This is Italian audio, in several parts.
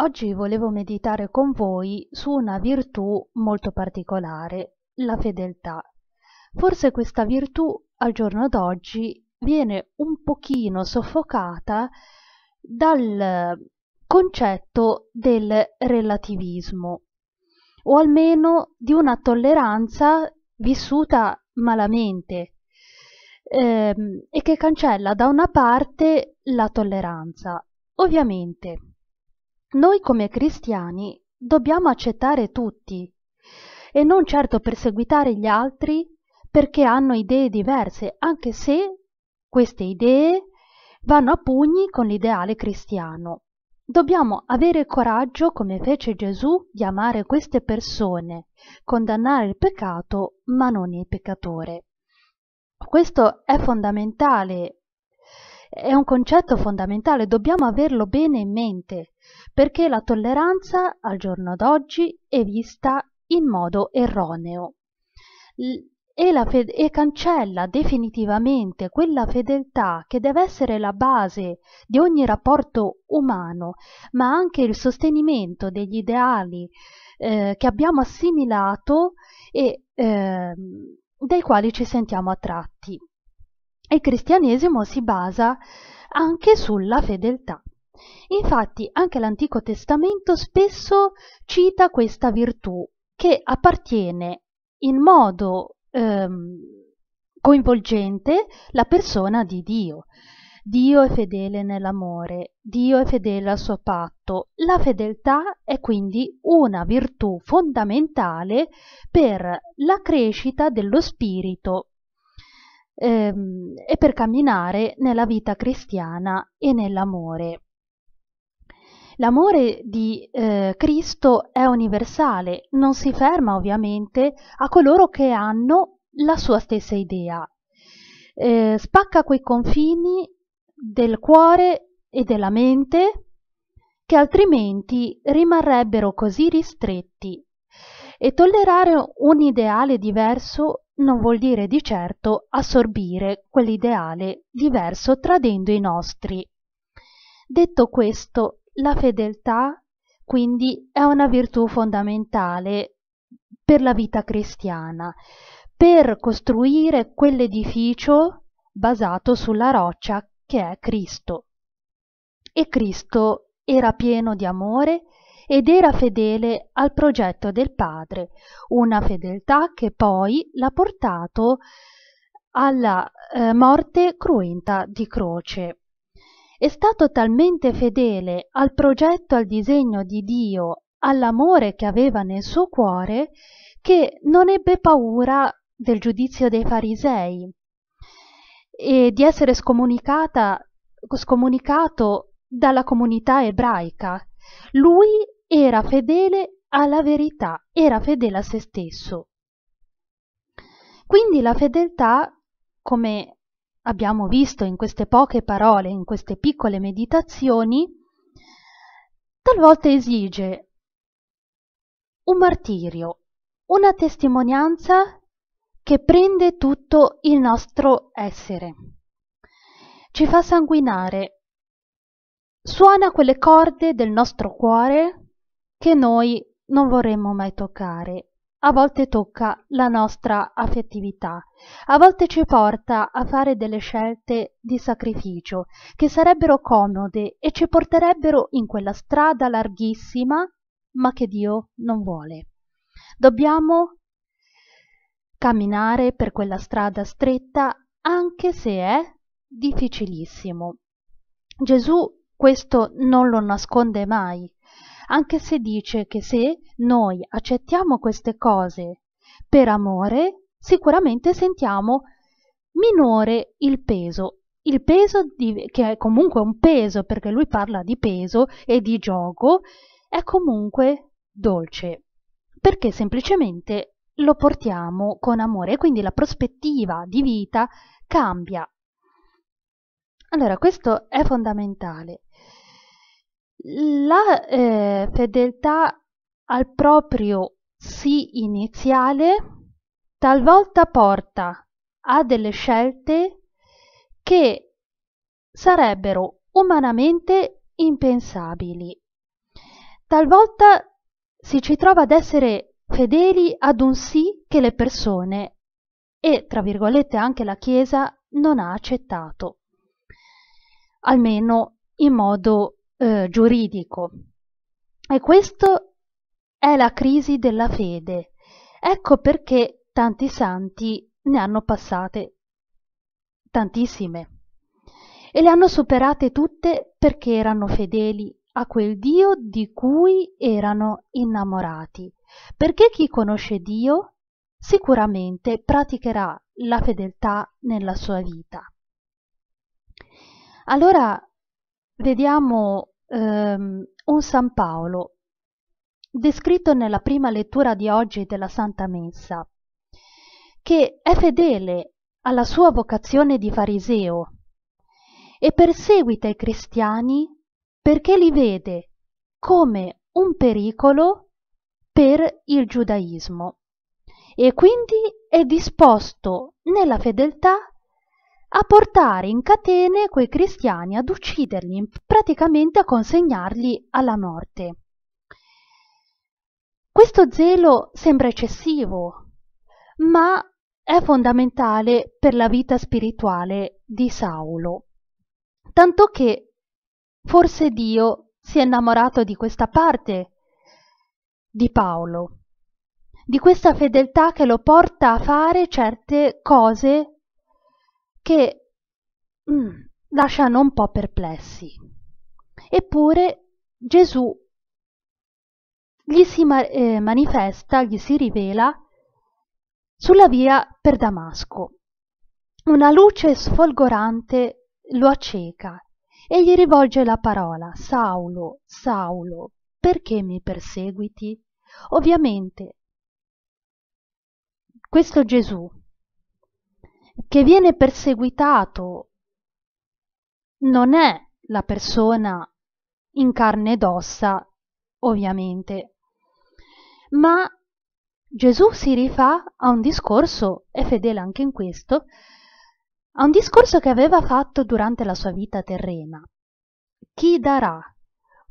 Oggi volevo meditare con voi su una virtù molto particolare, la fedeltà. Forse questa virtù al giorno d'oggi viene un pochino soffocata dal concetto del relativismo, o almeno di una tolleranza vissuta malamente ehm, e che cancella da una parte la tolleranza. Ovviamente noi come cristiani dobbiamo accettare tutti e non certo perseguitare gli altri perché hanno idee diverse anche se queste idee vanno a pugni con l'ideale cristiano Dobbiamo avere coraggio, come fece Gesù, di amare queste persone, condannare il peccato, ma non il peccatore. Questo è fondamentale è un concetto fondamentale, dobbiamo averlo bene in mente, perché la tolleranza al giorno d'oggi è vista in modo erroneo e, fede- e, cancella definitivamente quella fedeltà che deve essere la base di ogni rapporto umano, ma anche il sostenimento degli ideali eh, che abbiamo assimilato e eh, dai quali ci sentiamo attratti. Il cristianesimo si basa anche sulla fedeltà. Infatti anche l'Antico Testamento spesso cita questa virtù che appartiene in modo ehm, coinvolgente la persona di Dio. Dio è fedele nell'amore, Dio è fedele al suo patto. La fedeltà è quindi una virtù fondamentale per la crescita dello spirito ehm, e per camminare nella vita cristiana e nell'amore. L'amore di eh, Cristo è universale, non si ferma ovviamente a coloro che hanno la sua stessa idea. Eh, spacca quei confini del cuore e della mente che altrimenti rimarrebbero così ristretti e tollerare un ideale diverso non vuol dire di certo assorbire quell'ideale diverso tradendo i nostri. Detto questo, la fedeltà quindi è una virtù fondamentale per la vita cristiana, per costruire quell'edificio basato sulla roccia che è Cristo. E Cristo era pieno di amore ed era fedele al progetto del padre, una fedeltà che poi l'ha portato alla eh, morte cruenta di croce. È stato talmente fedele al progetto, al disegno di Dio, all'amore che aveva nel suo cuore, che non ebbe paura del giudizio dei farisei e di essere scomunicato dalla comunità ebraica. Lui era fedele alla verità, era fedele a se stesso. Quindi la fedeltà, come abbiamo visto in queste poche parole, in queste piccole meditazioni, talvolta esige un martirio, una testimonianza che prende tutto il nostro essere, ci fa sanguinare, suona quelle corde del nostro cuore che noi non vorremmo mai toccare. A volte tocca la nostra affettività, a volte ci porta a fare delle scelte di sacrificio che sarebbero comode e ci porterebbero in quella strada larghissima, ma che Dio non vuole. Dobbiamo camminare per quella strada stretta anche se è difficilissimo. Gesù questo non lo nasconde mai anche se dice che se noi accettiamo queste cose per amore, sicuramente sentiamo minore il peso. Il peso, di, che è comunque un peso, perché lui parla di peso e di gioco, è comunque dolce, perché semplicemente lo portiamo con amore e quindi la prospettiva di vita cambia. Allora, questo è fondamentale. La eh, fedeltà al proprio sì iniziale talvolta porta a delle scelte che sarebbero umanamente impensabili. Talvolta si ci trova ad essere fedeli ad un sì che le persone e, tra virgolette, anche la Chiesa non ha accettato, almeno in modo eh, giuridico. E questa è la crisi della fede. Ecco perché tanti santi ne hanno passate tantissime e le hanno superate tutte perché erano fedeli a quel Dio di cui erano innamorati. Perché chi conosce Dio sicuramente praticherà la fedeltà nella sua vita. Allora vediamo ehm, un San Paolo descritto nella prima lettura di oggi della Santa Messa, che è fedele alla sua vocazione di fariseo e perseguita i cristiani perché li vede come un pericolo per il giudaismo e quindi è disposto nella fedeltà a portare in catene quei cristiani, ad ucciderli, praticamente a consegnarli alla morte. Questo zelo sembra eccessivo, ma è fondamentale per la vita spirituale di Saulo, tanto che forse Dio si è innamorato di questa parte di Paolo, di questa fedeltà che lo porta a fare certe cose che mm, lasciano un po' perplessi. Eppure Gesù gli si ma eh, manifesta, gli si rivela sulla via per Damasco. Una luce sfolgorante lo acceca e gli rivolge la parola Saulo, Saulo, perché mi perseguiti? Ovviamente questo Gesù che viene perseguitato non è la persona in carne ed ossa, ovviamente, ma Gesù si rifà a un discorso, è fedele anche in questo, a un discorso che aveva fatto durante la sua vita terrena. Chi darà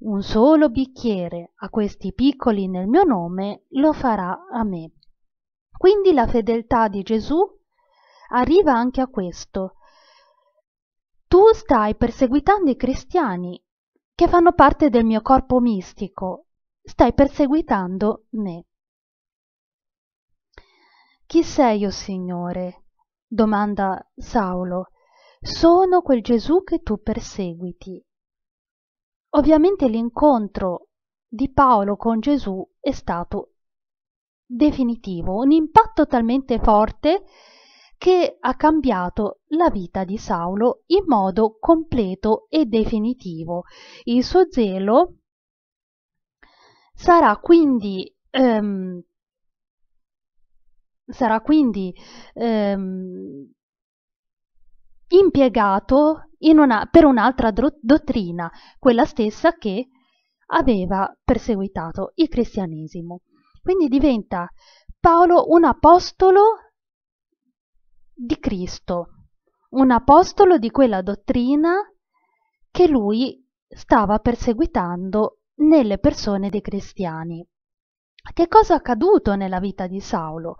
un solo bicchiere a questi piccoli nel mio nome lo farà a me. Quindi la fedeltà di Gesù arriva anche a questo. Tu stai perseguitando i cristiani, che fanno parte del mio corpo mistico, stai perseguitando me. Chi sei, o Signore? domanda Saulo. Sono quel Gesù che tu perseguiti. Ovviamente l'incontro di Paolo con Gesù è stato definitivo, un impatto talmente forte che che ha cambiato la vita di Saulo in modo completo e definitivo. Il suo zelo sarà quindi, ehm, sarà quindi ehm, impiegato una, per un'altra dottrina, quella stessa che aveva perseguitato il cristianesimo. Quindi diventa Paolo un apostolo di Cristo, un apostolo di quella dottrina che lui stava perseguitando nelle persone dei cristiani. Che cosa è accaduto nella vita di Saulo?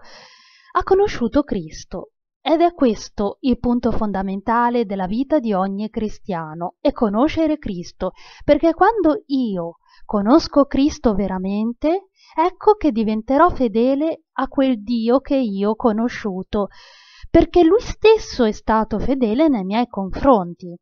Ha conosciuto Cristo ed è questo il punto fondamentale della vita di ogni cristiano, è conoscere Cristo, perché quando io conosco Cristo veramente, ecco che diventerò fedele a quel Dio che io ho conosciuto perché lui stesso è stato fedele nei miei confronti.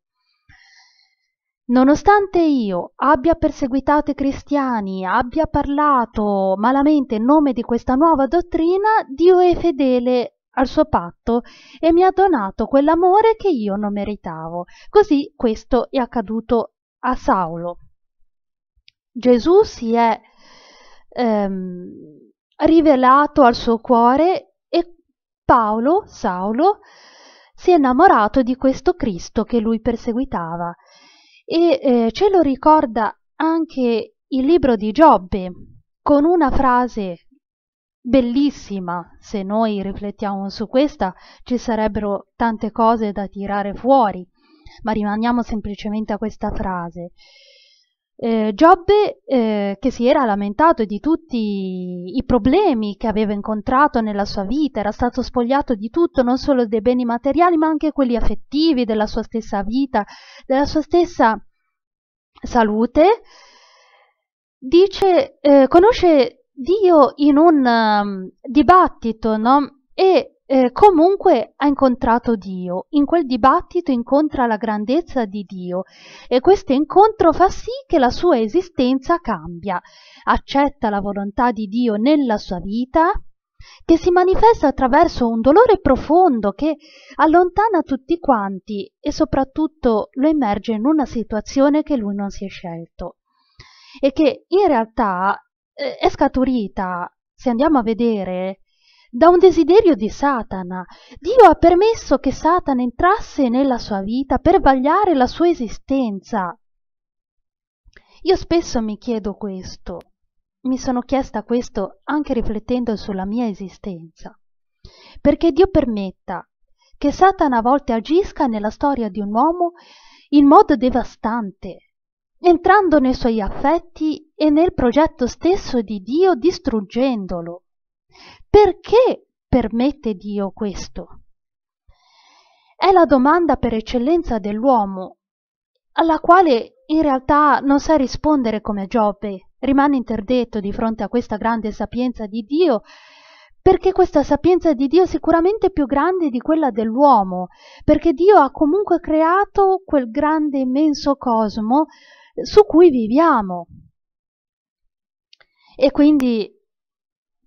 Nonostante io abbia perseguitato i cristiani, abbia parlato malamente in nome di questa nuova dottrina, Dio è fedele al suo patto e mi ha donato quell'amore che io non meritavo. Così questo è accaduto a Saulo. Gesù si è ehm, rivelato al suo cuore Paolo, Saulo, si è innamorato di questo Cristo che lui perseguitava e eh, ce lo ricorda anche il libro di Giobbe con una frase bellissima, se noi riflettiamo su questa ci sarebbero tante cose da tirare fuori, ma rimaniamo semplicemente a questa frase. Eh, Giobbe eh, che si era lamentato di tutti i problemi che aveva incontrato nella sua vita, era stato spogliato di tutto, non solo dei beni materiali, ma anche quelli affettivi, della sua stessa vita, della sua stessa salute, dice, eh, conosce Dio in un um, dibattito, no? E eh, comunque ha incontrato Dio, in quel dibattito incontra la grandezza di Dio e questo incontro fa sì che la sua esistenza cambia, accetta la volontà di Dio nella sua vita che si manifesta attraverso un dolore profondo che allontana tutti quanti e soprattutto lo immerge in una situazione che lui non si è scelto e che in realtà eh, è scaturita, se andiamo a vedere, da un desiderio di Satana. Dio ha permesso che Satana entrasse nella sua vita per vagliare la sua esistenza. Io spesso mi chiedo questo, mi sono chiesta questo anche riflettendo sulla mia esistenza. Perché Dio permetta che Satana a volte agisca nella storia di un uomo in modo devastante, entrando nei suoi affetti e nel progetto stesso di Dio distruggendolo. Perché permette Dio questo? È la domanda per eccellenza dell'uomo, alla quale in realtà non sa rispondere come Giobbe, rimane interdetto di fronte a questa grande sapienza di Dio, perché questa sapienza di Dio è sicuramente più grande di quella dell'uomo, perché Dio ha comunque creato quel grande immenso cosmo su cui viviamo. E quindi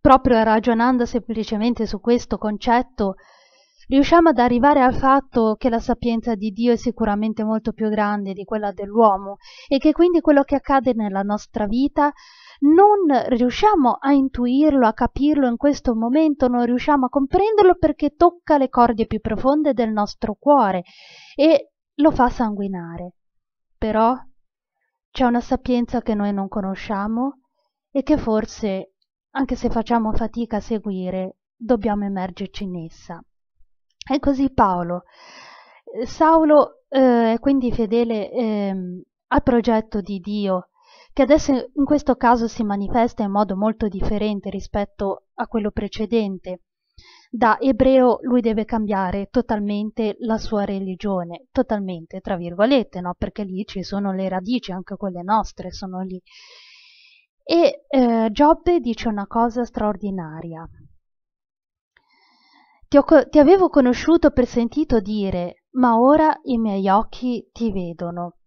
proprio ragionando semplicemente su questo concetto, riusciamo ad arrivare al fatto che la sapienza di Dio è sicuramente molto più grande di quella dell'uomo e che quindi quello che accade nella nostra vita non riusciamo a intuirlo, a capirlo in questo momento, non riusciamo a comprenderlo perché tocca le corde più profonde del nostro cuore e lo fa sanguinare. Però c'è una sapienza che noi non conosciamo e che forse anche se facciamo fatica a seguire, dobbiamo immergerci in essa. E così Paolo. Eh, Saulo eh, è quindi fedele eh, al progetto di Dio, che adesso in questo caso si manifesta in modo molto differente rispetto a quello precedente. Da ebreo lui deve cambiare totalmente la sua religione, totalmente, tra virgolette, no? perché lì ci sono le radici, anche quelle nostre sono lì. E eh, Giobbe dice una cosa straordinaria. Ti, ho, ti avevo conosciuto per sentito dire, ma ora i miei occhi ti vedono.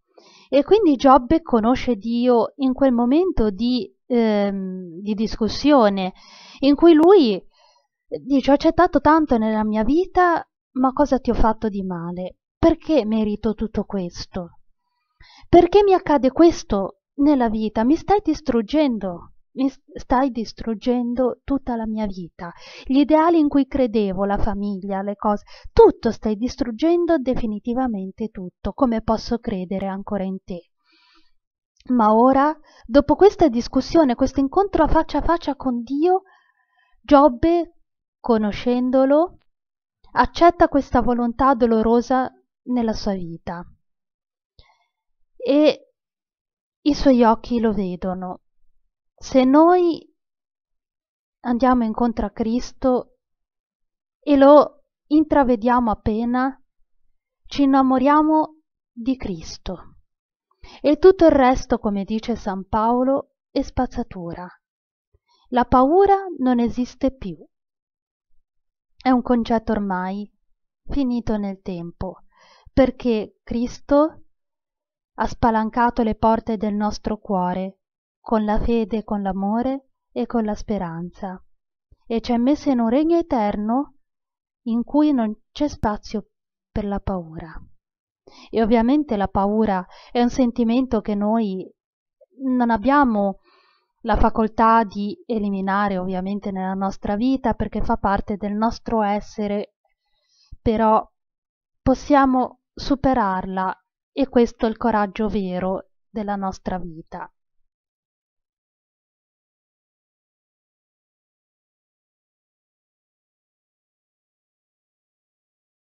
E quindi Giobbe conosce Dio in quel momento di, ehm, di discussione, in cui lui dice ho accettato tanto nella mia vita, ma cosa ti ho fatto di male? Perché merito tutto questo? Perché mi accade questo nella vita, mi stai distruggendo, mi stai distruggendo tutta la mia vita, gli ideali in cui credevo, la famiglia, le cose, tutto stai distruggendo definitivamente tutto, come posso credere ancora in te? Ma ora, dopo questa discussione, questo incontro a faccia a faccia con Dio, Giobbe, conoscendolo, accetta questa volontà dolorosa nella sua vita. E i suoi occhi lo vedono. Se noi andiamo incontro a Cristo e lo intravediamo appena, ci innamoriamo di Cristo. E tutto il resto, come dice San Paolo, è spazzatura. La paura non esiste più. È un concetto ormai finito nel tempo, perché Cristo ha spalancato le porte del nostro cuore con la fede con l'amore e con la speranza e ci ha messo in un regno eterno in cui non c'è spazio per la paura. E ovviamente la paura è un sentimento che noi non abbiamo la facoltà di eliminare ovviamente nella nostra vita perché fa parte del nostro essere, però possiamo superarla e questo è il coraggio vero della nostra vita